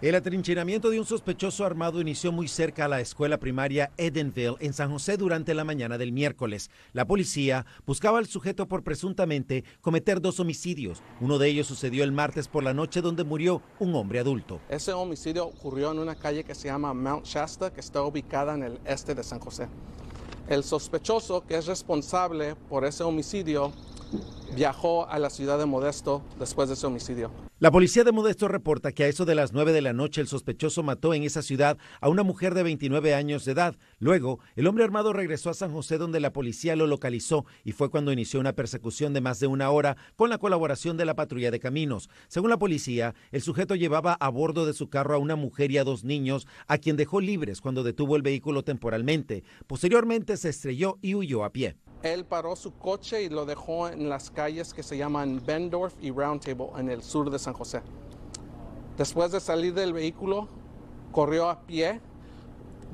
El atrincheramiento de un sospechoso armado inició muy cerca a la escuela primaria Edenville en San José durante la mañana del miércoles. La policía buscaba al sujeto por presuntamente cometer dos homicidios. Uno de ellos sucedió el martes por la noche donde murió un hombre adulto. Ese homicidio ocurrió en una calle que se llama Mount Shasta, que está ubicada en el este de San José. El sospechoso que es responsable por ese homicidio viajó a la ciudad de Modesto después de su homicidio. La policía de Modesto reporta que a eso de las 9 de la noche el sospechoso mató en esa ciudad a una mujer de 29 años de edad. Luego, el hombre armado regresó a San José donde la policía lo localizó y fue cuando inició una persecución de más de una hora con la colaboración de la patrulla de caminos. Según la policía, el sujeto llevaba a bordo de su carro a una mujer y a dos niños a quien dejó libres cuando detuvo el vehículo temporalmente. Posteriormente se estrelló y huyó a pie él paró su coche y lo dejó en las calles que se llaman Bendorf y Roundtable en el sur de San José. Después de salir del vehículo, corrió a pie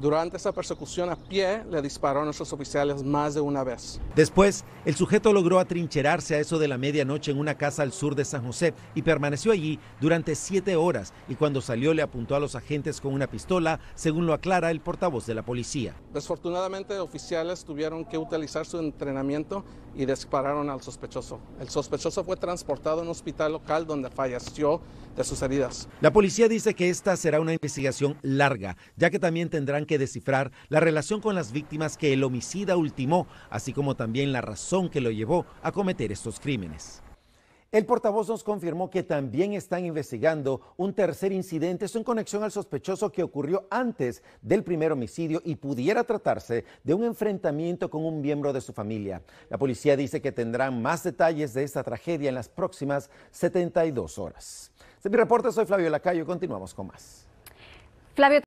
durante esa persecución a pie le disparó a nuestros oficiales más de una vez. Después, el sujeto logró atrincherarse a eso de la medianoche en una casa al sur de San José y permaneció allí durante siete horas y cuando salió le apuntó a los agentes con una pistola, según lo aclara el portavoz de la policía. Desafortunadamente, oficiales tuvieron que utilizar su entrenamiento y dispararon al sospechoso. El sospechoso fue transportado a un hospital local donde falleció sus La policía dice que esta será una investigación larga, ya que también tendrán que descifrar la relación con las víctimas que el homicida ultimó, así como también la razón que lo llevó a cometer estos crímenes. El portavoz nos confirmó que también están investigando un tercer incidente, en conexión al sospechoso que ocurrió antes del primer homicidio y pudiera tratarse de un enfrentamiento con un miembro de su familia. La policía dice que tendrán más detalles de esta tragedia en las próximas 72 horas. Este mi reporte, soy Flavio Lacayo. Continuamos con más. Flavio.